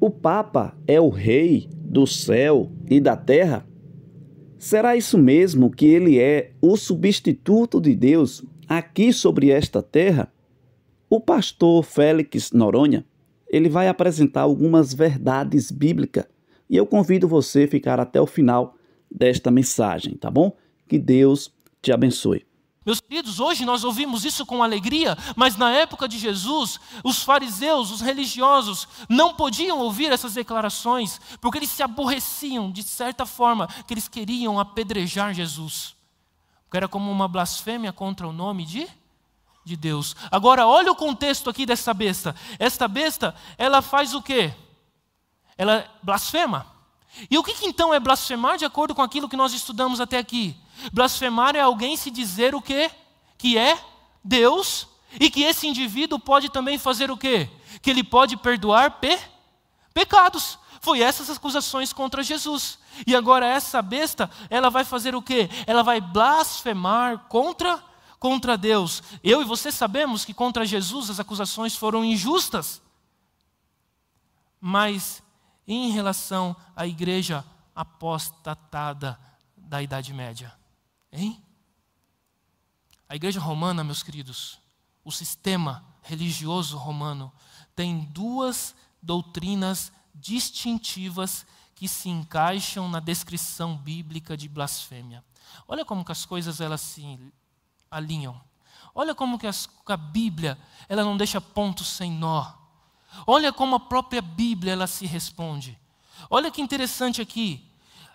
O Papa é o Rei do céu e da terra? Será isso mesmo que ele é o substituto de Deus aqui sobre esta terra? O pastor Félix Noronha, ele vai apresentar algumas verdades bíblicas e eu convido você a ficar até o final desta mensagem, tá bom? Que Deus te abençoe. Meus queridos, hoje nós ouvimos isso com alegria, mas na época de Jesus, os fariseus, os religiosos, não podiam ouvir essas declarações, porque eles se aborreciam de certa forma, que eles queriam apedrejar Jesus. Porque era como uma blasfêmia contra o nome de de Deus. Agora, olha o contexto aqui dessa besta. Esta besta, ela faz o quê? Ela blasfema. E o que, que então é blasfemar de acordo com aquilo que nós estudamos até aqui? Blasfemar é alguém se dizer o quê? Que é Deus e que esse indivíduo pode também fazer o quê? Que ele pode perdoar pe pecados. Foi essas acusações contra Jesus. E agora essa besta, ela vai fazer o quê? Ela vai blasfemar contra contra Deus. Eu e você sabemos que contra Jesus as acusações foram injustas. Mas em relação à igreja apostatada da Idade Média, Hein? A igreja romana, meus queridos, o sistema religioso romano, tem duas doutrinas distintivas que se encaixam na descrição bíblica de blasfêmia. Olha como que as coisas elas se alinham. Olha como que as, a Bíblia ela não deixa ponto sem nó. Olha como a própria Bíblia ela se responde. Olha que interessante aqui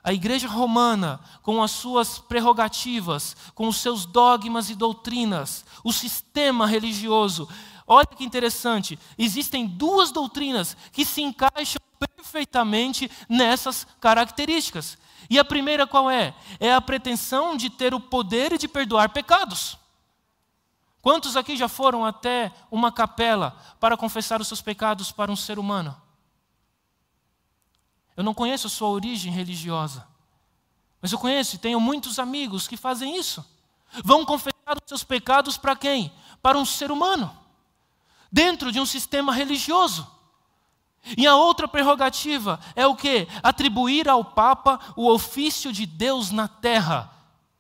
a igreja romana, com as suas prerrogativas, com os seus dogmas e doutrinas, o sistema religioso. Olha que interessante, existem duas doutrinas que se encaixam perfeitamente nessas características. E a primeira qual é? É a pretensão de ter o poder de perdoar pecados. Quantos aqui já foram até uma capela para confessar os seus pecados para um ser humano? Eu não conheço a sua origem religiosa, mas eu conheço e tenho muitos amigos que fazem isso. Vão confessar os seus pecados para quem? Para um ser humano, dentro de um sistema religioso. E a outra prerrogativa é o que? Atribuir ao Papa o ofício de Deus na terra.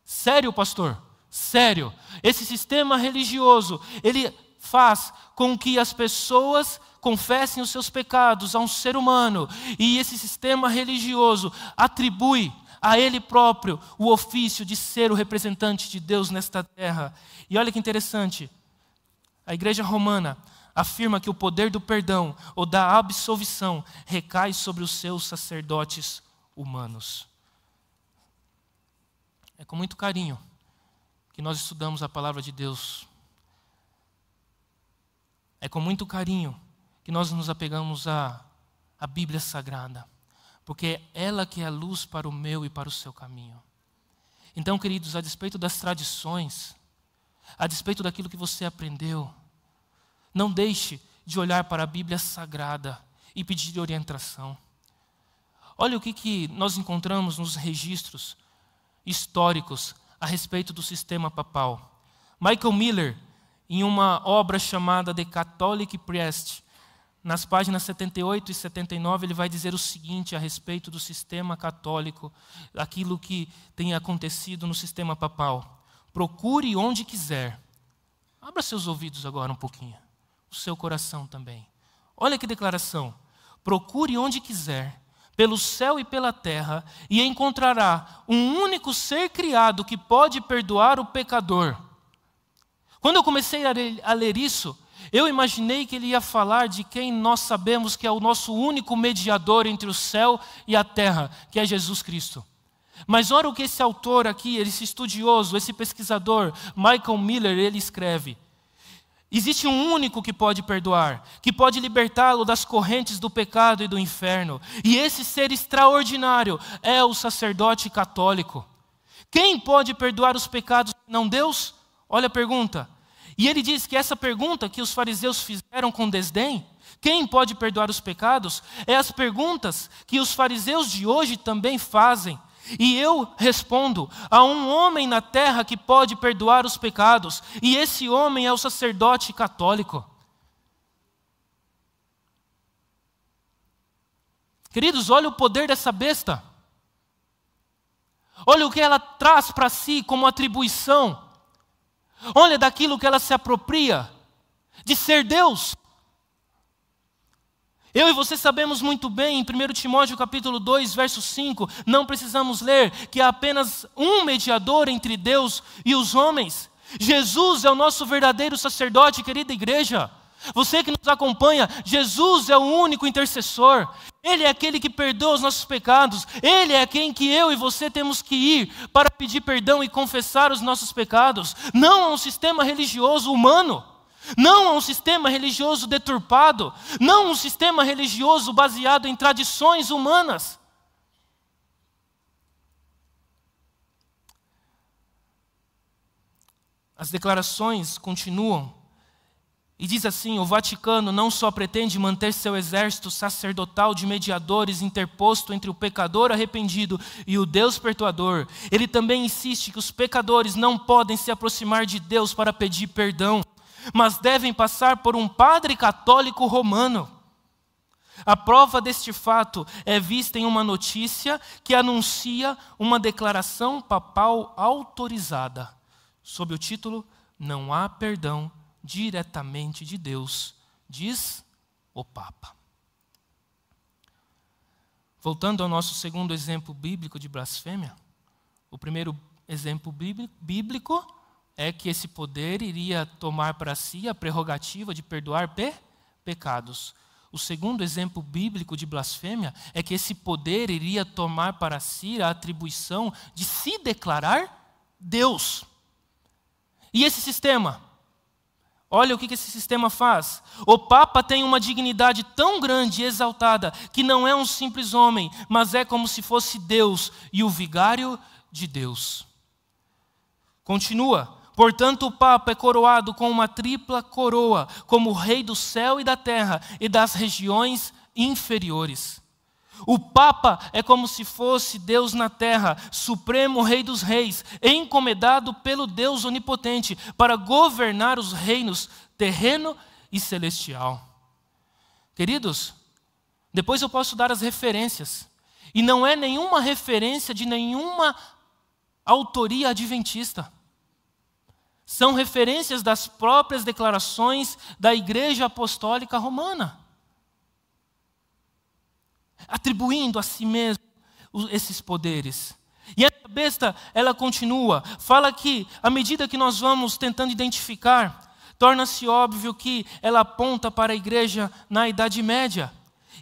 Sério, pastor? Sério. Esse sistema religioso, ele faz com que as pessoas confessem os seus pecados a um ser humano e esse sistema religioso atribui a ele próprio o ofício de ser o representante de Deus nesta terra. E olha que interessante, a igreja romana afirma que o poder do perdão ou da absolvição recai sobre os seus sacerdotes humanos. É com muito carinho que nós estudamos a palavra de Deus. É com muito carinho que nós nos apegamos à, à Bíblia Sagrada, porque é ela que é a luz para o meu e para o seu caminho. Então, queridos, a despeito das tradições, a despeito daquilo que você aprendeu, não deixe de olhar para a Bíblia Sagrada e pedir orientação. Olha o que, que nós encontramos nos registros históricos a respeito do sistema papal. Michael Miller, em uma obra chamada The Catholic Priest, nas páginas 78 e 79, ele vai dizer o seguinte a respeito do sistema católico, aquilo que tem acontecido no sistema papal. Procure onde quiser. Abra seus ouvidos agora um pouquinho, o seu coração também. Olha que declaração. Procure onde quiser, pelo céu e pela terra, e encontrará um único ser criado que pode perdoar o pecador. Quando eu comecei a ler isso, eu imaginei que ele ia falar de quem nós sabemos que é o nosso único mediador entre o céu e a terra, que é Jesus Cristo. Mas olha o que esse autor aqui, esse estudioso, esse pesquisador, Michael Miller, ele escreve. Existe um único que pode perdoar, que pode libertá-lo das correntes do pecado e do inferno. E esse ser extraordinário é o sacerdote católico. Quem pode perdoar os pecados não Deus? Olha a pergunta. E ele diz que essa pergunta que os fariseus fizeram com desdém, quem pode perdoar os pecados, é as perguntas que os fariseus de hoje também fazem. E eu respondo: há um homem na terra que pode perdoar os pecados, e esse homem é o sacerdote católico. Queridos, olha o poder dessa besta. Olha o que ela traz para si como atribuição. Olha daquilo que ela se apropria de ser Deus. Eu e você sabemos muito bem, em 1 Timóteo capítulo 2, verso 5, não precisamos ler que há apenas um mediador entre Deus e os homens. Jesus é o nosso verdadeiro sacerdote, querida igreja. Você que nos acompanha, Jesus é o único intercessor. Ele é aquele que perdoa os nossos pecados. Ele é quem que eu e você temos que ir para pedir perdão e confessar os nossos pecados. Não a um sistema religioso humano. Não a um sistema religioso deturpado. Não a um sistema religioso baseado em tradições humanas. As declarações continuam e diz assim: o Vaticano não só pretende manter seu exército sacerdotal de mediadores interposto entre o pecador arrependido e o Deus perdoador, ele também insiste que os pecadores não podem se aproximar de Deus para pedir perdão, mas devem passar por um padre católico romano. A prova deste fato é vista em uma notícia que anuncia uma declaração papal autorizada, sob o título Não há perdão diretamente de Deus, diz o Papa. Voltando ao nosso segundo exemplo bíblico de blasfêmia, o primeiro exemplo bíblico é que esse poder iria tomar para si a prerrogativa de perdoar pe pecados. O segundo exemplo bíblico de blasfêmia é que esse poder iria tomar para si a atribuição de se declarar Deus. E esse sistema? Olha o que esse sistema faz. O Papa tem uma dignidade tão grande e exaltada que não é um simples homem, mas é como se fosse Deus e o vigário de Deus. Continua. Portanto, o Papa é coroado com uma tripla coroa, como rei do céu e da terra e das regiões inferiores. O Papa é como se fosse Deus na terra, supremo Rei dos Reis, encomendado pelo Deus Onipotente para governar os reinos terreno e celestial. Queridos, depois eu posso dar as referências, e não é nenhuma referência de nenhuma autoria adventista. São referências das próprias declarações da Igreja Apostólica Romana atribuindo a si mesmo esses poderes. E essa besta, ela continua, fala que à medida que nós vamos tentando identificar, torna-se óbvio que ela aponta para a igreja na Idade Média.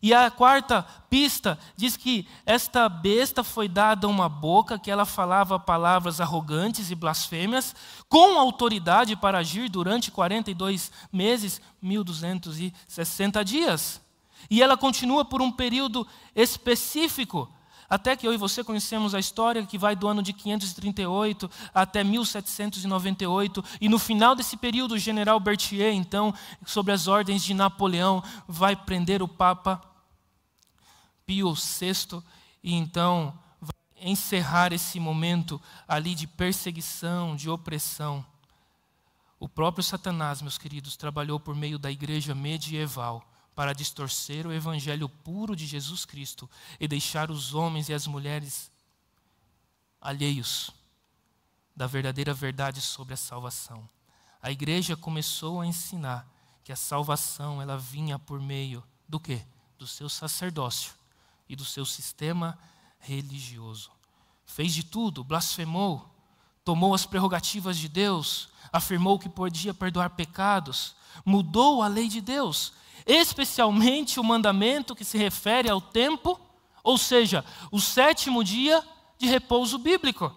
E a quarta pista diz que esta besta foi dada uma boca que ela falava palavras arrogantes e blasfêmias, com autoridade para agir durante 42 meses, 1260 dias. E ela continua por um período específico, até que eu e você conhecemos a história que vai do ano de 538 até 1798, e no final desse período, o general Berthier, então, sob as ordens de Napoleão, vai prender o Papa Pio VI e então vai encerrar esse momento ali de perseguição, de opressão. O próprio Satanás, meus queridos, trabalhou por meio da igreja medieval para distorcer o evangelho puro de Jesus Cristo e deixar os homens e as mulheres alheios da verdadeira verdade sobre a salvação. A igreja começou a ensinar que a salvação ela vinha por meio do quê? Do seu sacerdócio e do seu sistema religioso. Fez de tudo, blasfemou, tomou as prerrogativas de Deus, afirmou que podia perdoar pecados, mudou a lei de Deus especialmente o mandamento que se refere ao tempo, ou seja, o sétimo dia de repouso bíblico.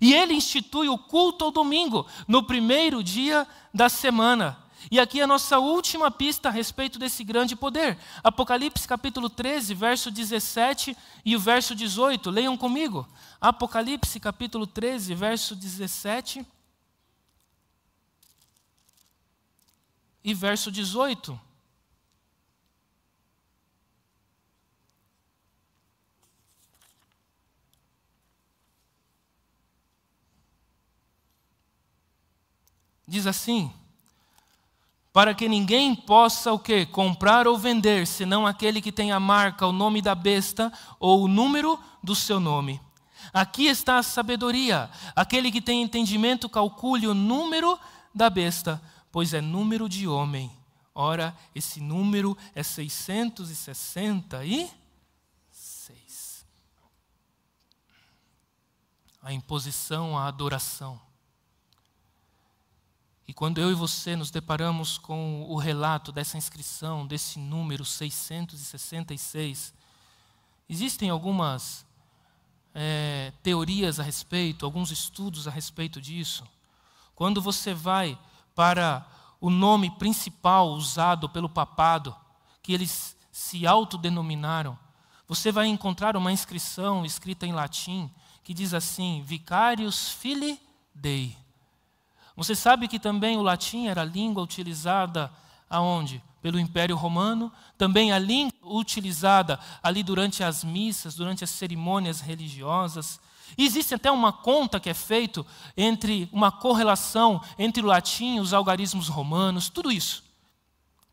E ele institui o culto ao domingo, no primeiro dia da semana. E aqui é a nossa última pista a respeito desse grande poder. Apocalipse capítulo 13, verso 17 e o verso 18. Leiam comigo. Apocalipse capítulo 13, verso 17 e verso 18. diz assim: Para que ninguém possa o quê? Comprar ou vender, senão aquele que tem a marca, o nome da besta ou o número do seu nome. Aqui está a sabedoria. Aquele que tem entendimento calcule o número da besta, pois é número de homem. Ora, esse número é 666. A imposição a adoração. E quando eu e você nos deparamos com o relato dessa inscrição, desse número 666, existem algumas é, teorias a respeito, alguns estudos a respeito disso. Quando você vai para o nome principal usado pelo papado, que eles se autodenominaram, você vai encontrar uma inscrição escrita em latim que diz assim: Vicarius Fili Dei. Você sabe que também o latim era a língua utilizada aonde? Pelo Império Romano, também a língua utilizada ali durante as missas, durante as cerimônias religiosas. E existe até uma conta que é feita entre uma correlação entre o latim e os algarismos romanos, tudo isso.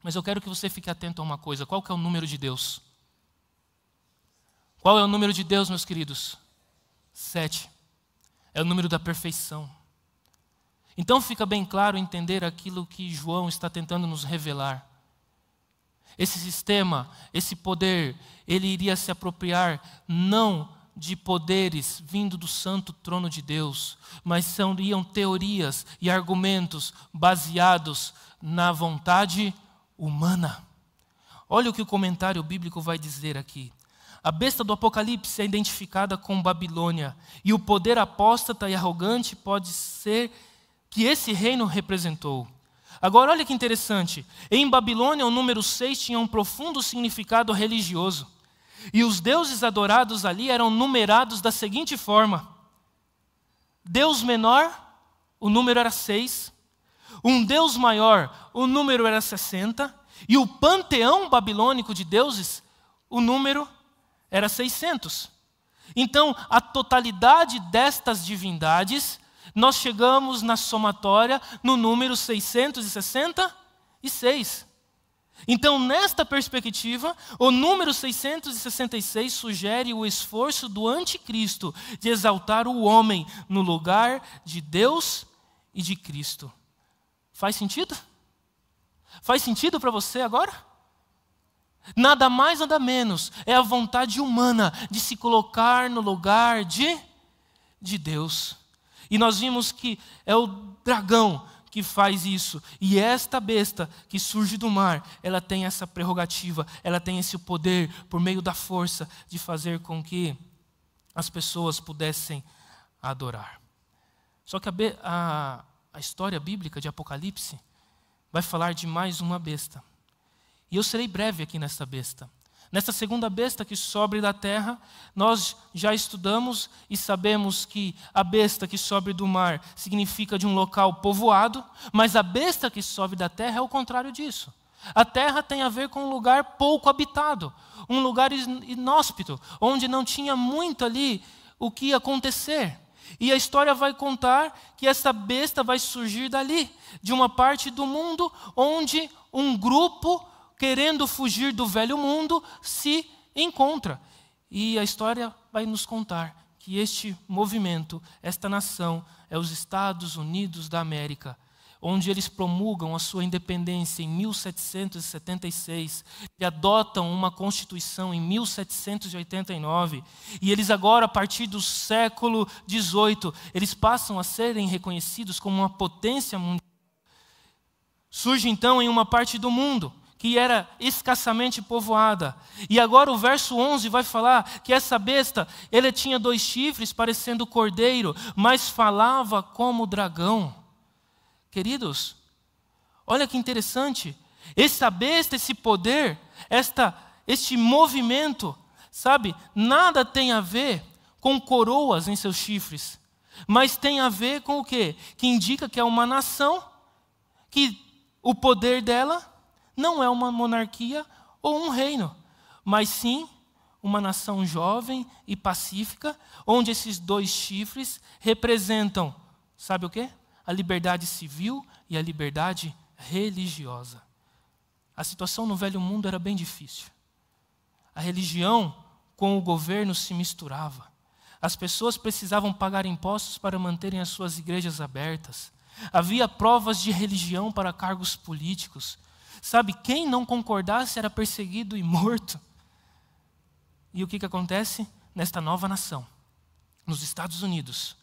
Mas eu quero que você fique atento a uma coisa: qual que é o número de Deus? Qual é o número de Deus, meus queridos? Sete. É o número da perfeição. Então fica bem claro entender aquilo que João está tentando nos revelar. Esse sistema, esse poder, ele iria se apropriar não de poderes vindo do santo trono de Deus, mas seriam teorias e argumentos baseados na vontade humana. Olha o que o comentário bíblico vai dizer aqui. A besta do Apocalipse é identificada com Babilônia, e o poder apóstata e arrogante pode ser que esse reino representou. Agora, olha que interessante: em Babilônia, o número 6 tinha um profundo significado religioso. E os deuses adorados ali eram numerados da seguinte forma: Deus menor, o número era 6. Um Deus maior, o número era 60. E o panteão babilônico de deuses, o número era 600. Então, a totalidade destas divindades nós chegamos na somatória no número 666. Então, nesta perspectiva, o número 666 sugere o esforço do anticristo de exaltar o homem no lugar de Deus e de Cristo. Faz sentido? Faz sentido para você agora? Nada mais, nada menos é a vontade humana de se colocar no lugar de, de Deus. E nós vimos que é o dragão que faz isso. E esta besta que surge do mar, ela tem essa prerrogativa, ela tem esse poder, por meio da força, de fazer com que as pessoas pudessem adorar. Só que a, a, a história bíblica de Apocalipse vai falar de mais uma besta. E eu serei breve aqui nesta besta. Nessa segunda besta que sobe da terra, nós já estudamos e sabemos que a besta que sobe do mar significa de um local povoado, mas a besta que sobe da terra é o contrário disso. A terra tem a ver com um lugar pouco habitado, um lugar inóspito, onde não tinha muito ali o que acontecer. E a história vai contar que essa besta vai surgir dali, de uma parte do mundo onde um grupo querendo fugir do velho mundo, se encontra. E a história vai nos contar que este movimento, esta nação, é os Estados Unidos da América, onde eles promulgam a sua independência em 1776 e adotam uma constituição em 1789, e eles agora a partir do século 18, eles passam a serem reconhecidos como uma potência mundial. Surge então em uma parte do mundo que era escassamente povoada. E agora o verso 11 vai falar que essa besta, ele tinha dois chifres parecendo cordeiro, mas falava como dragão. Queridos, olha que interessante. Essa besta, esse poder, esta este movimento, sabe, nada tem a ver com coroas em seus chifres, mas tem a ver com o quê? Que indica que é uma nação que o poder dela não é uma monarquia ou um reino, mas sim uma nação jovem e pacífica, onde esses dois chifres representam, sabe o quê? A liberdade civil e a liberdade religiosa. A situação no velho mundo era bem difícil. A religião com o governo se misturava. As pessoas precisavam pagar impostos para manterem as suas igrejas abertas. Havia provas de religião para cargos políticos. Sabe, quem não concordasse era perseguido e morto. E o que, que acontece? Nesta nova nação, nos Estados Unidos,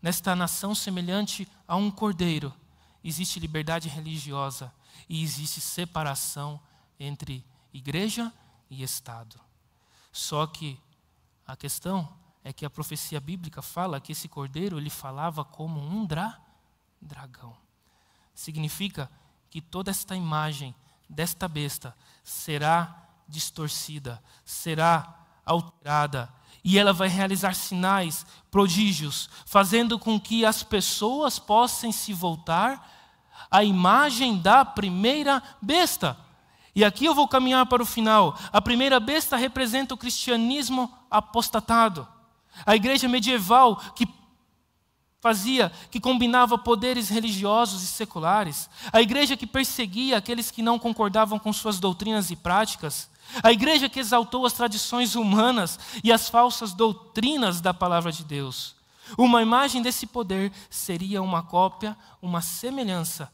nesta nação semelhante a um cordeiro, existe liberdade religiosa e existe separação entre igreja e Estado. Só que a questão é que a profecia bíblica fala que esse cordeiro ele falava como um dra dragão. Significa que toda esta imagem desta besta será distorcida, será alterada, e ela vai realizar sinais, prodígios, fazendo com que as pessoas possam se voltar à imagem da primeira besta. E aqui eu vou caminhar para o final. A primeira besta representa o cristianismo apostatado. A igreja medieval que fazia, que combinava poderes religiosos e seculares, a igreja que perseguia aqueles que não concordavam com suas doutrinas e práticas, a igreja que exaltou as tradições humanas e as falsas doutrinas da palavra de Deus. Uma imagem desse poder seria uma cópia, uma semelhança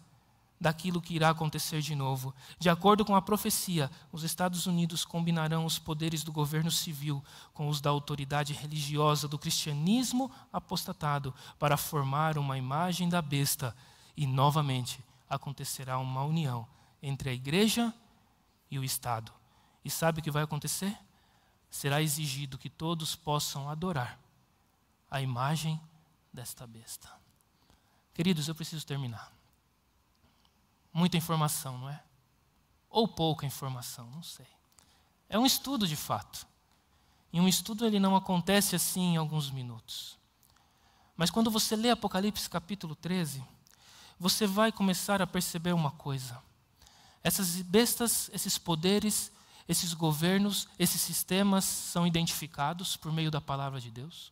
daquilo que irá acontecer de novo. De acordo com a profecia, os Estados Unidos combinarão os poderes do governo civil com os da autoridade religiosa do cristianismo apostatado para formar uma imagem da besta. E novamente acontecerá uma união entre a igreja e o Estado. E sabe o que vai acontecer? Será exigido que todos possam adorar a imagem desta besta. Queridos, eu preciso terminar muita informação, não é? Ou pouca informação, não sei. É um estudo de fato. E um estudo ele não acontece assim em alguns minutos. Mas quando você lê Apocalipse capítulo 13, você vai começar a perceber uma coisa. Essas bestas, esses poderes, esses governos, esses sistemas são identificados por meio da palavra de Deus.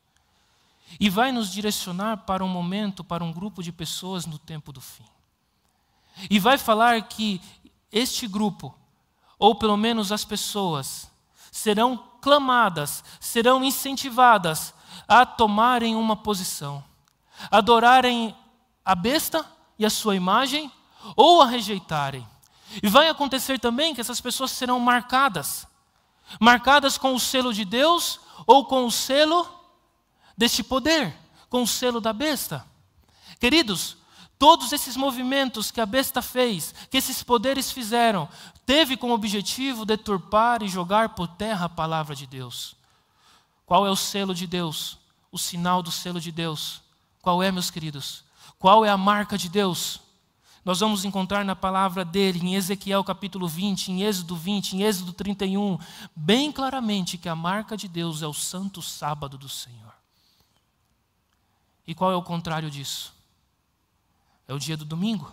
E vai nos direcionar para um momento, para um grupo de pessoas no tempo do fim. E vai falar que este grupo, ou pelo menos as pessoas, serão clamadas, serão incentivadas a tomarem uma posição, adorarem a besta e a sua imagem, ou a rejeitarem. E vai acontecer também que essas pessoas serão marcadas marcadas com o selo de Deus ou com o selo deste poder, com o selo da besta. Queridos, Todos esses movimentos que a besta fez, que esses poderes fizeram, teve como objetivo deturpar e jogar por terra a palavra de Deus. Qual é o selo de Deus? O sinal do selo de Deus? Qual é, meus queridos? Qual é a marca de Deus? Nós vamos encontrar na palavra dele, em Ezequiel capítulo 20, em Êxodo 20, em Êxodo 31, bem claramente que a marca de Deus é o santo sábado do Senhor. E qual é o contrário disso? é o dia do domingo.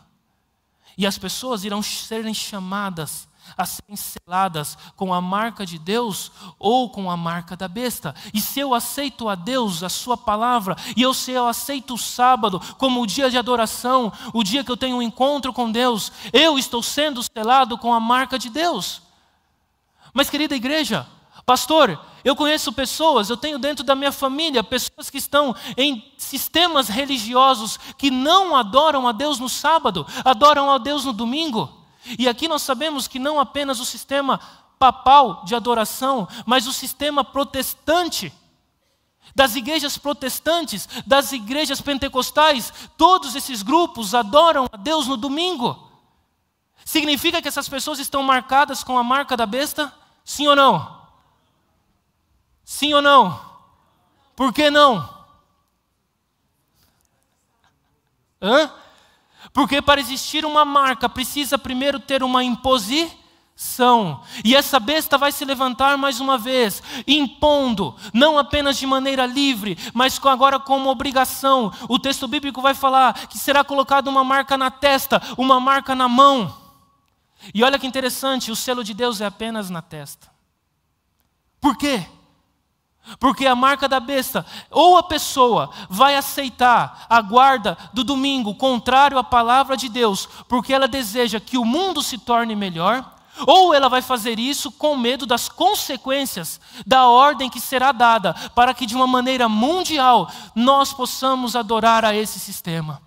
E as pessoas irão serem chamadas a serem seladas com a marca de Deus ou com a marca da besta. E se eu aceito a Deus, a Sua palavra, e eu se eu aceito o sábado como o dia de adoração, o dia que eu tenho um encontro com Deus, eu estou sendo selado com a marca de Deus. Mas, querida igreja, pastor, eu conheço pessoas, eu tenho dentro da minha família pessoas que estão em sistemas religiosos que não adoram a Deus no sábado, adoram a Deus no domingo. E aqui nós sabemos que não apenas o sistema papal de adoração, mas o sistema protestante das igrejas protestantes, das igrejas pentecostais, todos esses grupos adoram a Deus no domingo. Significa que essas pessoas estão marcadas com a marca da besta? Sim ou não? Sim ou não? Por que não? Hã? Porque para existir uma marca precisa primeiro ter uma imposição. E essa besta vai se levantar mais uma vez, impondo, não apenas de maneira livre, mas agora como obrigação. O texto bíblico vai falar que será colocada uma marca na testa, uma marca na mão. E olha que interessante, o selo de Deus é apenas na testa. Por quê? Porque a marca da besta, ou a pessoa vai aceitar a guarda do domingo contrário à palavra de Deus, porque ela deseja que o mundo se torne melhor, ou ela vai fazer isso com medo das consequências da ordem que será dada, para que de uma maneira mundial nós possamos adorar a esse sistema.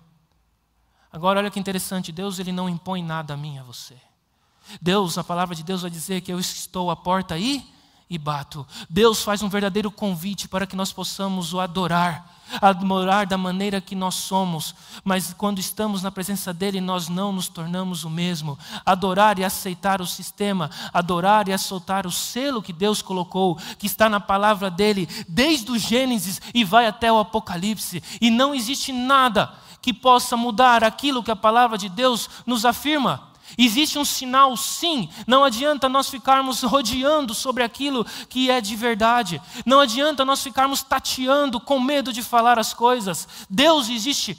Agora olha que interessante, Deus ele não impõe nada a mim a você. Deus, a palavra de Deus vai dizer que eu estou à porta aí e bato. Deus faz um verdadeiro convite para que nós possamos o adorar, adorar da maneira que nós somos, mas quando estamos na presença dele, nós não nos tornamos o mesmo. Adorar e aceitar o sistema, adorar e soltar o selo que Deus colocou, que está na palavra dele, desde o Gênesis e vai até o Apocalipse, e não existe nada que possa mudar aquilo que a palavra de Deus nos afirma. Existe um sinal, sim. Não adianta nós ficarmos rodeando sobre aquilo que é de verdade. Não adianta nós ficarmos tateando com medo de falar as coisas. Deus existe.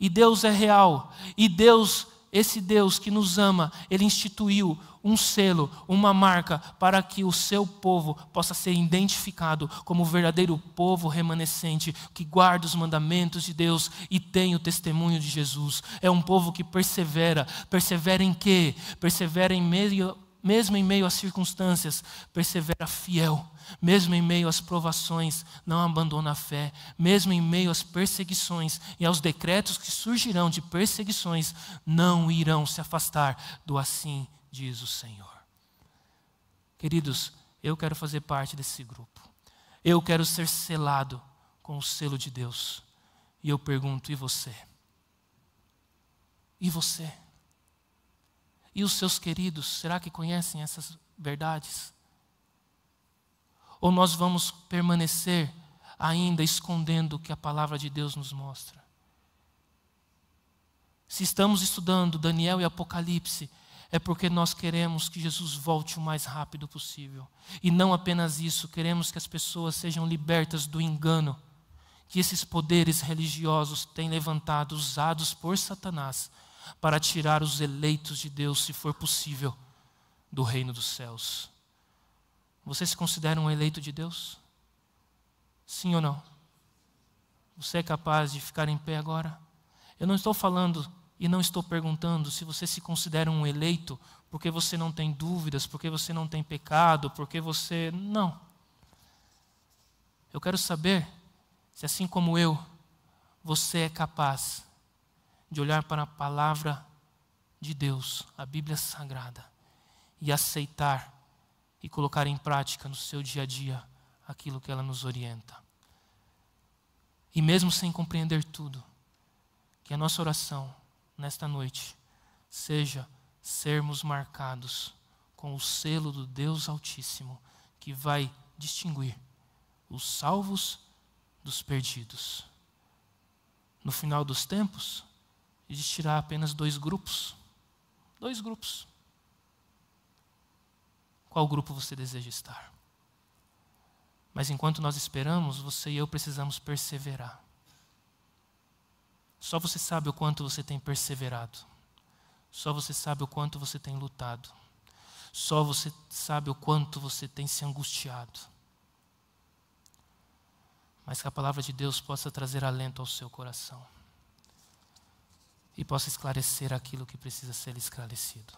E Deus é real. E Deus esse Deus que nos ama, ele instituiu um selo, uma marca, para que o seu povo possa ser identificado como o verdadeiro povo remanescente, que guarda os mandamentos de Deus e tem o testemunho de Jesus. É um povo que persevera. Persevera em quê? Persevera em meio mesmo em meio às circunstâncias, persevera fiel, mesmo em meio às provações, não abandona a fé, mesmo em meio às perseguições e aos decretos que surgirão de perseguições, não irão se afastar do assim diz o Senhor. Queridos, eu quero fazer parte desse grupo. Eu quero ser selado com o selo de Deus. E eu pergunto, e você? E você? E os seus queridos, será que conhecem essas verdades? Ou nós vamos permanecer ainda escondendo o que a palavra de Deus nos mostra? Se estamos estudando Daniel e Apocalipse, é porque nós queremos que Jesus volte o mais rápido possível. E não apenas isso, queremos que as pessoas sejam libertas do engano que esses poderes religiosos têm levantado, usados por Satanás para tirar os eleitos de Deus, se for possível, do reino dos céus. Você se considera um eleito de Deus? Sim ou não? Você é capaz de ficar em pé agora? Eu não estou falando e não estou perguntando se você se considera um eleito porque você não tem dúvidas, porque você não tem pecado, porque você. Não. Eu quero saber se, assim como eu, você é capaz de olhar para a palavra de Deus, a Bíblia Sagrada, e aceitar e colocar em prática no seu dia a dia aquilo que ela nos orienta. E mesmo sem compreender tudo, que a nossa oração nesta noite seja sermos marcados com o selo do Deus Altíssimo, que vai distinguir os salvos dos perdidos. No final dos tempos, existirá apenas dois grupos. Dois grupos. Qual grupo você deseja estar? Mas enquanto nós esperamos, você e eu precisamos perseverar. Só você sabe o quanto você tem perseverado. Só você sabe o quanto você tem lutado. Só você sabe o quanto você tem se angustiado. Mas que a palavra de Deus possa trazer alento ao seu coração e possa esclarecer aquilo que precisa ser esclarecido.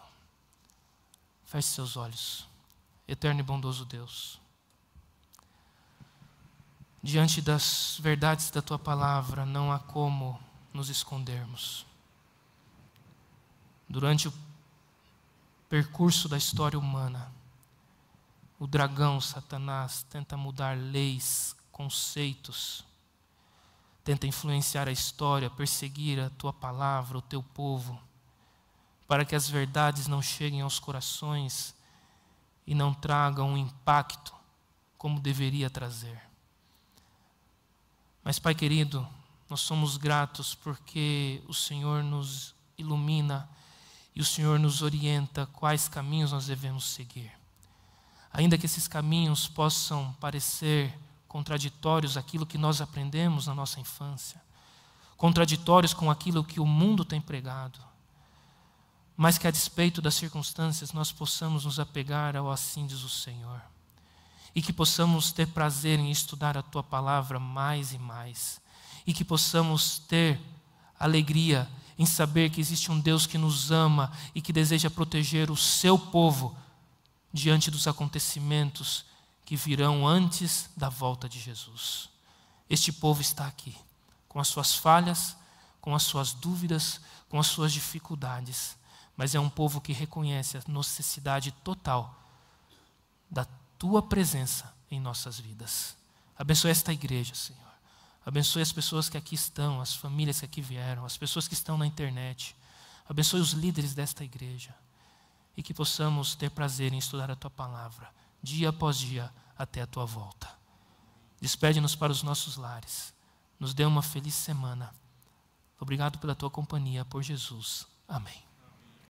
Feche seus olhos, eterno e bondoso Deus. Diante das verdades da tua palavra, não há como nos escondermos. Durante o percurso da história humana, o dragão, Satanás, tenta mudar leis, conceitos, tenta influenciar a história, perseguir a tua palavra, o teu povo, para que as verdades não cheguem aos corações e não tragam um impacto como deveria trazer. Mas, Pai querido, nós somos gratos porque o Senhor nos ilumina e o Senhor nos orienta quais caminhos nós devemos seguir. Ainda que esses caminhos possam parecer contraditórios aquilo que nós aprendemos na nossa infância, contraditórios com aquilo que o mundo tem pregado, mas que a despeito das circunstâncias nós possamos nos apegar ao assim diz o Senhor e que possamos ter prazer em estudar a tua palavra mais e mais, e que possamos ter alegria em saber que existe um Deus que nos ama e que deseja proteger o seu povo diante dos acontecimentos que virão antes da volta de Jesus. Este povo está aqui, com as suas falhas, com as suas dúvidas, com as suas dificuldades, mas é um povo que reconhece a necessidade total da tua presença em nossas vidas. Abençoe esta igreja, Senhor. Abençoe as pessoas que aqui estão, as famílias que aqui vieram, as pessoas que estão na internet. Abençoe os líderes desta igreja. E que possamos ter prazer em estudar a tua palavra dia após dia, até a tua volta. Despede-nos para os nossos lares. Nos dê uma feliz semana. Obrigado pela tua companhia, por Jesus. Amém.